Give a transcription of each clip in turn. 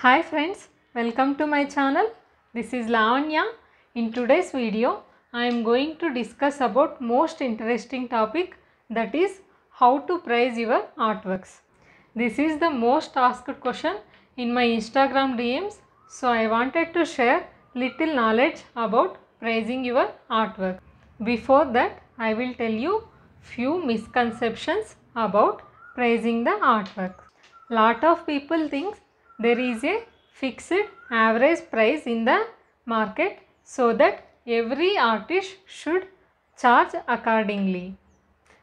Hi friends, welcome to my channel. This is Lavanya. In today's video, I am going to discuss about most interesting topic that is how to price your artworks. This is the most asked question in my Instagram DMs. So I wanted to share little knowledge about pricing your artwork. Before that, I will tell you few misconceptions about pricing the artwork. Lot of people thinks there is a fixed average price in the market so that every artist should charge accordingly.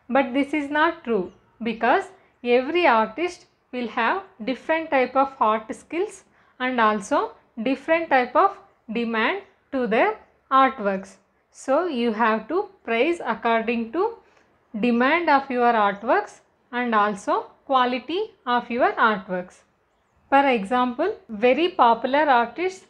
But this is not true because every artist will have different type of art skills and also different type of demand to their artworks. So you have to price according to demand of your artworks and also quality of your artworks. For example, very popular artists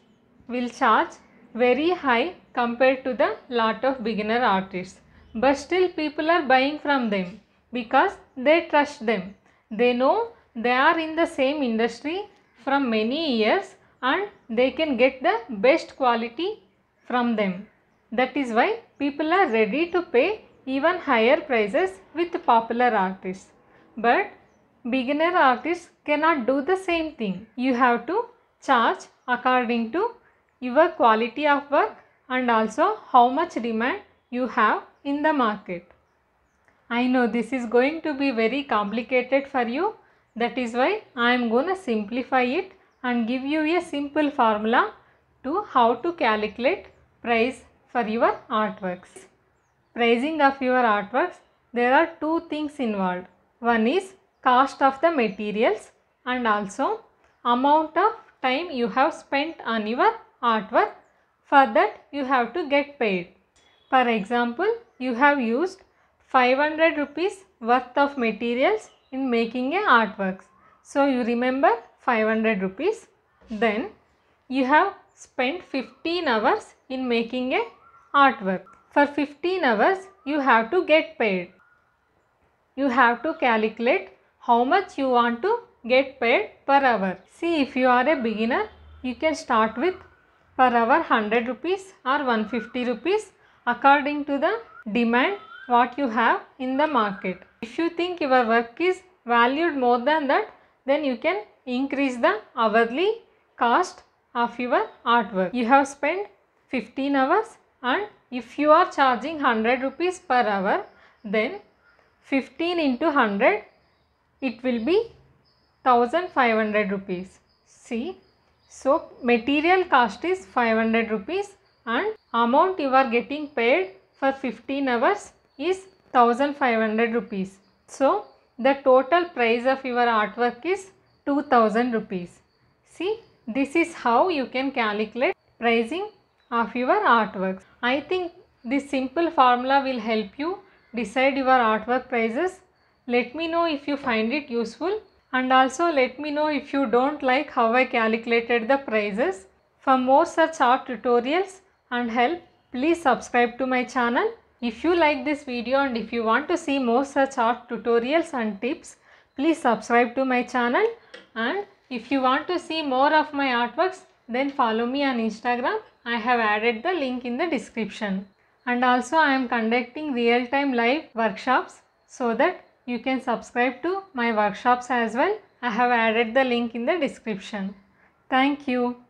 will charge very high compared to the lot of beginner artists. But still people are buying from them because they trust them. They know they are in the same industry from many years and they can get the best quality from them. That is why people are ready to pay even higher prices with popular artists. But beginner artists cannot do the same thing. You have to charge according to your quality of work and also how much demand you have in the market. I know this is going to be very complicated for you. That is why I am going to simplify it and give you a simple formula to how to calculate price for your artworks. Pricing of your artworks, there are two things involved. One is cost of the materials and also amount of time you have spent on your artwork. For that you have to get paid. For example, you have used 500 rupees worth of materials in making a artwork. So you remember 500 rupees. Then you have spent 15 hours in making a artwork. For 15 hours you have to get paid. You have to calculate how much you want to get paid per hour. See if you are a beginner you can start with per hour 100 rupees or 150 rupees according to the demand what you have in the market. If you think your work is valued more than that then you can increase the hourly cost of your artwork. You have spent 15 hours and if you are charging 100 rupees per hour then 15 into 100 it will be 1500 rupees see so material cost is 500 rupees and amount you are getting paid for 15 hours is 1500 rupees so the total price of your artwork is 2000 rupees see this is how you can calculate pricing of your artworks i think this simple formula will help you decide your artwork prices let me know if you find it useful and also let me know if you don't like how I calculated the prices. For more such art tutorials and help, please subscribe to my channel. If you like this video and if you want to see more such art tutorials and tips, please subscribe to my channel and if you want to see more of my artworks, then follow me on Instagram. I have added the link in the description. And also I am conducting real-time live workshops so that you can subscribe to my workshops as well. I have added the link in the description. Thank you.